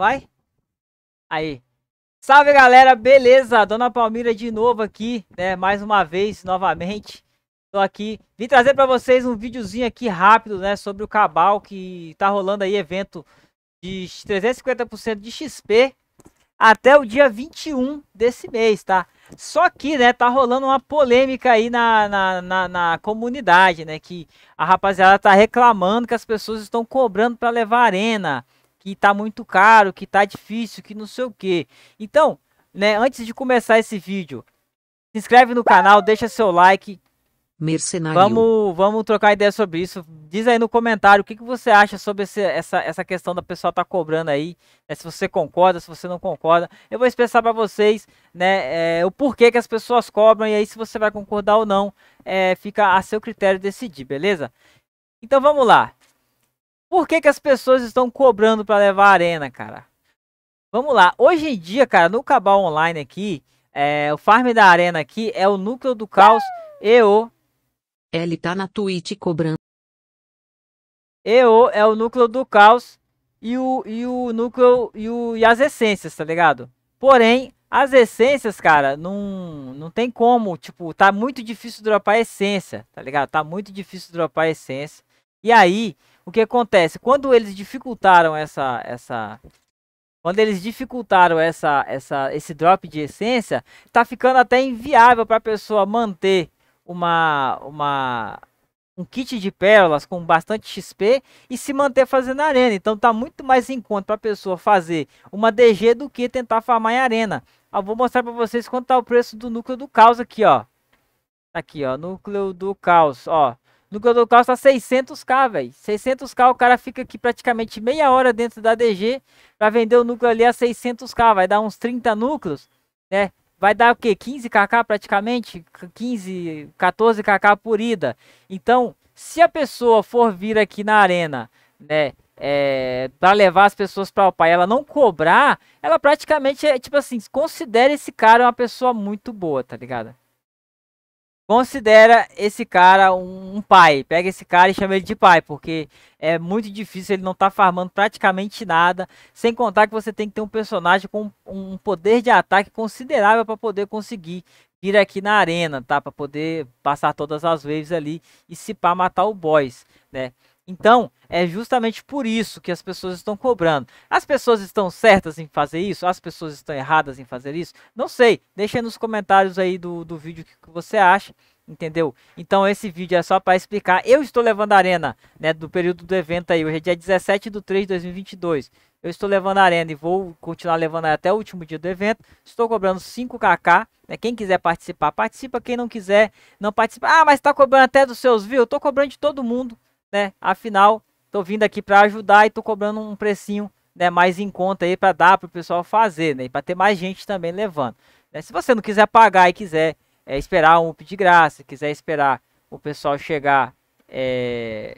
Vai? Aí. Salve, galera. Beleza? Dona Palmira de novo aqui, né? Mais uma vez, novamente. Tô aqui. Vim trazer para vocês um videozinho aqui rápido, né? Sobre o Cabal, que tá rolando aí evento de 350% de XP até o dia 21 desse mês, tá? Só que, né, tá rolando uma polêmica aí na, na, na, na comunidade, né? Que a rapaziada tá reclamando que as pessoas estão cobrando para levar arena que tá muito caro, que tá difícil, que não sei o que. Então, né, antes de começar esse vídeo, se inscreve no canal, deixa seu like. Mercenário. Vamos, vamos trocar ideia sobre isso. Diz aí no comentário o que, que você acha sobre esse, essa, essa questão da pessoa tá cobrando aí. Né, se você concorda, se você não concorda. Eu vou expressar para vocês né, é, o porquê que as pessoas cobram e aí se você vai concordar ou não. É, fica a seu critério decidir, beleza? Então vamos lá. Por que, que as pessoas estão cobrando para levar a arena, cara? Vamos lá. Hoje em dia, cara, no Cabal Online aqui, é, o farm da arena aqui é o núcleo do caos e o... Ele tá na Twitch cobrando. EO é o núcleo do caos e o, e o núcleo e, o, e as essências, tá ligado? Porém, as essências, cara, não, não tem como. Tipo, tá muito difícil dropar essência, tá ligado? Tá muito difícil dropar essência. E aí, o que acontece? Quando eles dificultaram essa essa quando eles dificultaram essa, essa, esse drop de essência, tá ficando até inviável para a pessoa manter uma, uma, um kit de pérolas com bastante XP e se manter fazendo arena. Então tá muito mais em conta para a pessoa fazer uma DG do que tentar farmar em arena. Eu vou mostrar para vocês quanto tá o preço do núcleo do caos aqui, ó. Tá aqui, ó, núcleo do caos, ó. No Gold Coast tá 600k, velho. 600k o cara fica aqui praticamente meia hora dentro da DG para vender o núcleo ali a 600k. Vai dar uns 30 núcleos, né? Vai dar o quê? 15kk praticamente? 15, 14kk por ida. Então, se a pessoa for vir aqui na arena, né? É, para levar as pessoas para o pai, ela não cobrar, ela praticamente é tipo assim, considera esse cara uma pessoa muito boa, tá ligado? Considera esse cara um, pai. Pega esse cara e chama ele de pai, porque é muito difícil ele não tá farmando praticamente nada. Sem contar que você tem que ter um personagem com um poder de ataque considerável para poder conseguir ir aqui na arena, tá? Para poder passar todas as waves ali e se pá matar o boss, né? Então, é justamente por isso que as pessoas estão cobrando. As pessoas estão certas em fazer isso? As pessoas estão erradas em fazer isso? Não sei. Deixa aí nos comentários aí do, do vídeo o que você acha. Entendeu? Então esse vídeo é só para explicar. Eu estou levando a arena, né? Do período do evento aí. Hoje é dia 17 de 3 de 2022. Eu estou levando a arena e vou continuar levando até o último dia do evento. Estou cobrando 5kk. Né? Quem quiser participar, participa. Quem não quiser, não participa. Ah, mas está cobrando até dos seus views? Eu estou cobrando de todo mundo né? Afinal, tô vindo aqui para ajudar e tô cobrando um precinho né, mais em conta aí para dar para o pessoal fazer, né? Para ter mais gente também levando. Né? Se você não quiser pagar e quiser é, esperar um up de graça, quiser esperar o pessoal chegar é,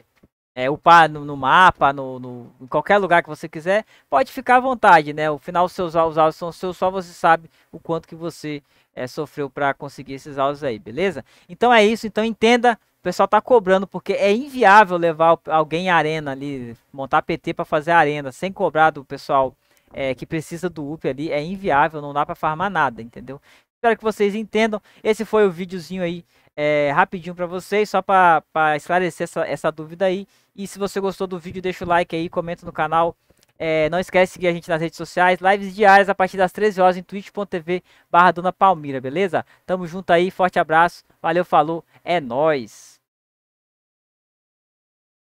é, upar no, no mapa, no, no, em qualquer lugar que você quiser, pode ficar à vontade, né? O final seus os áudios são seus, só você sabe o quanto que você é, sofreu para conseguir esses áudios aí, beleza? Então é isso, então entenda o pessoal tá cobrando, porque é inviável levar alguém à arena ali, montar PT para fazer arena, sem cobrar do pessoal é, que precisa do UP ali, é inviável, não dá para farmar nada, entendeu? Espero que vocês entendam. Esse foi o videozinho aí, é, rapidinho para vocês, só para esclarecer essa, essa dúvida aí. E se você gostou do vídeo, deixa o like aí, comenta no canal. É, não esquece de seguir a gente nas redes sociais, lives diárias a partir das 13 horas em twitch.tv barra Dona Palmira, beleza? Tamo junto aí, forte abraço, valeu, falou, é nóis!